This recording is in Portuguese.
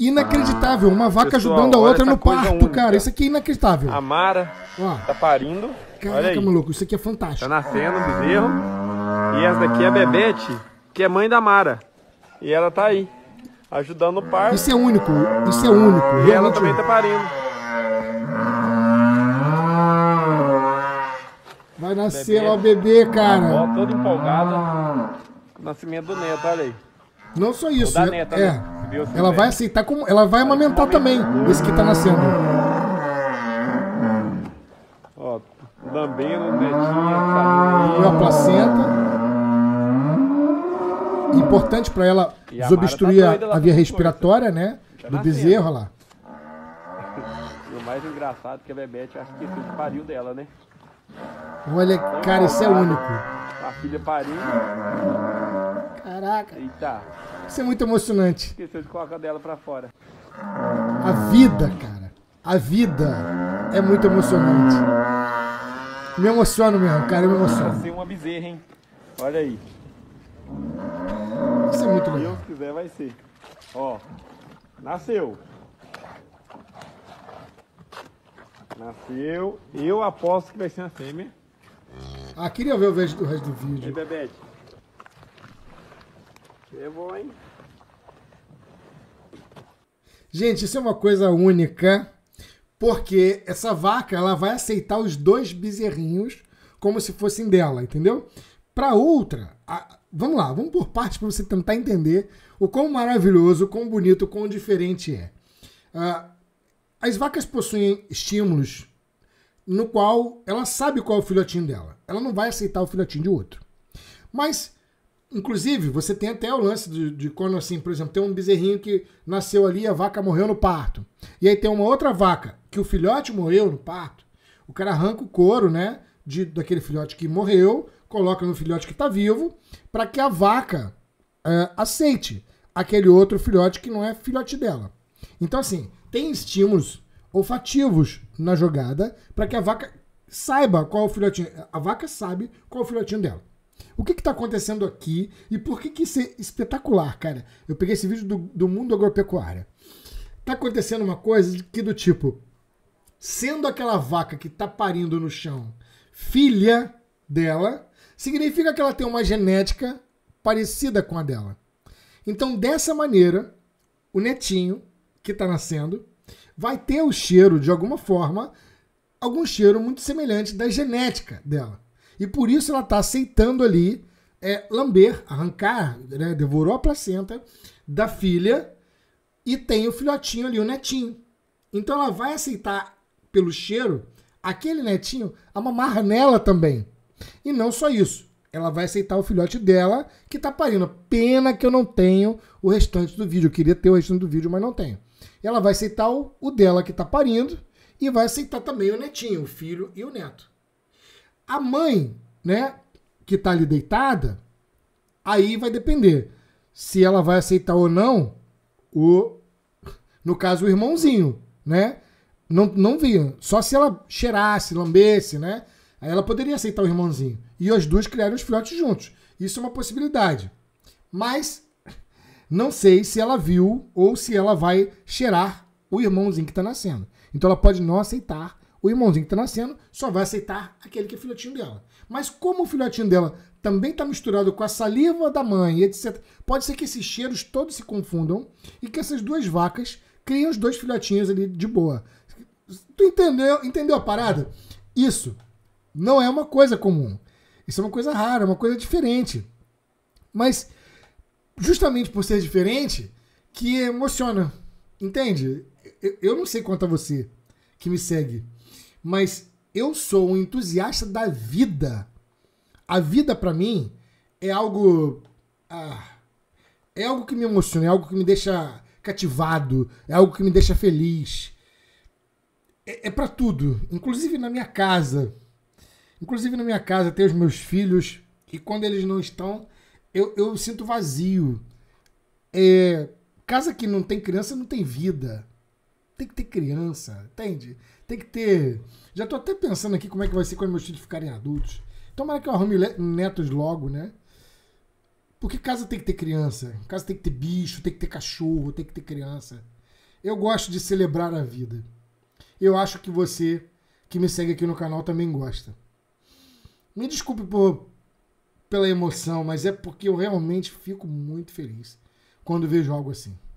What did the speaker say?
Inacreditável, uma vaca Pessoal, ajudando a outra no parto, única. cara. Isso aqui é inacreditável. A Mara Ó, tá parindo. Caraca, maluco, isso aqui é fantástico. Tá nascendo o bezerro. E essa daqui é a Bebete, que é mãe da Mara. E ela tá aí, ajudando o parto. Isso é único, isso é único. E ela também tá parindo. Vai nascer lá o bebê, cara. A toda empolgada. Nascimento do neto, olha aí. Não só isso. da né? neta, né? é. Né? ela vai aceitar como. Ela vai amamentar também esse que tá nascendo. Ó, lambendo, netinha, E a placenta. Importante para ela a tá desobstruir tá doida, a, via respiratória, né? do bezerro, olha lá. E o mais engraçado é que a Bebete acho que esqueceu de pariu dela, né? Olha, cara, isso é único. A filha pariu. Caraca. Eita. Isso é muito emocionante. Esqueceu de colocar dela pra fora. A vida, cara. A vida é muito emocionante. Me emociono mesmo, cara. Eu me emociono. Vai ser uma bezerra, hein? Olha aí. Isso é muito legal. Se Deus quiser, vai ser. Ó, nasceu. Nasceu. Eu aposto que vai ser uma fêmea. Ah, queria ver o resto do vídeo. E Bebete? É bom, hein? Gente, isso é uma coisa única, porque essa vaca ela vai aceitar os dois bezerrinhos como se fossem dela, entendeu? Para outra, a... vamos lá, vamos por partes para você tentar entender o quão maravilhoso, o quão bonito, o quão diferente é. Uh, as vacas possuem estímulos no qual ela sabe qual é o filhotinho dela. Ela não vai aceitar o filhotinho de outro. Mas Inclusive, você tem até o lance de, de, quando, assim, por exemplo, tem um bezerrinho que nasceu ali a vaca morreu no parto. E aí tem uma outra vaca que o filhote morreu no parto. O cara arranca o couro, né? De, daquele filhote que morreu, coloca no filhote que está vivo, para que a vaca é, aceite aquele outro filhote que não é filhote dela. Então, assim, tem estímulos olfativos na jogada para que a vaca saiba qual o filhotinho. A vaca sabe qual o filhotinho dela. O que está acontecendo aqui e por que, que isso é espetacular, cara? Eu peguei esse vídeo do, do Mundo Agropecuário. Está acontecendo uma coisa que do tipo, sendo aquela vaca que está parindo no chão filha dela, significa que ela tem uma genética parecida com a dela. Então, dessa maneira, o netinho que está nascendo vai ter o cheiro, de alguma forma, algum cheiro muito semelhante da genética dela. E por isso ela está aceitando ali é, lamber, arrancar, né? Devorou a placenta da filha e tem o filhotinho ali, o netinho. Então ela vai aceitar pelo cheiro aquele netinho a mamar nela também. E não só isso. Ela vai aceitar o filhote dela que tá parindo. Pena que eu não tenho o restante do vídeo. Eu queria ter o restante do vídeo, mas não tenho. Ela vai aceitar o, o dela que tá parindo e vai aceitar também o netinho, o filho e o neto. A mãe, né, que está ali deitada, aí vai depender se ela vai aceitar ou não o no caso o irmãozinho, né? Não, não via. Só se ela cheirasse, lambesse, né? Aí ela poderia aceitar o irmãozinho. E os dois criaram os filhotes juntos. Isso é uma possibilidade. Mas não sei se ela viu ou se ela vai cheirar o irmãozinho que está nascendo. Então ela pode não aceitar o irmãozinho que está nascendo só vai aceitar aquele que é filhotinho dela. Mas como o filhotinho dela também está misturado com a saliva da mãe, etc., pode ser que esses cheiros todos se confundam e que essas duas vacas criem os dois filhotinhos ali de boa. Tu entendeu, entendeu a parada? Isso não é uma coisa comum. Isso é uma coisa rara, é uma coisa diferente. Mas justamente por ser diferente que emociona, entende? Eu não sei quanto a você que me segue mas eu sou um entusiasta da vida. A vida para mim é algo ah, é algo que me emociona, é algo que me deixa cativado, é algo que me deixa feliz. É, é para tudo, inclusive na minha casa. Inclusive na minha casa tem os meus filhos e quando eles não estão, eu, eu sinto vazio. É, casa que não tem criança não tem vida tem que ter criança, entende? Tem que ter. Já tô até pensando aqui como é que vai ser quando meus filhos ficarem adultos. Tomara que eu arrume netos logo, né? Porque casa tem que ter criança, casa tem que ter bicho, tem que ter cachorro, tem que ter criança. Eu gosto de celebrar a vida. Eu acho que você que me segue aqui no canal também gosta. Me desculpe por, pela emoção, mas é porque eu realmente fico muito feliz quando vejo algo assim.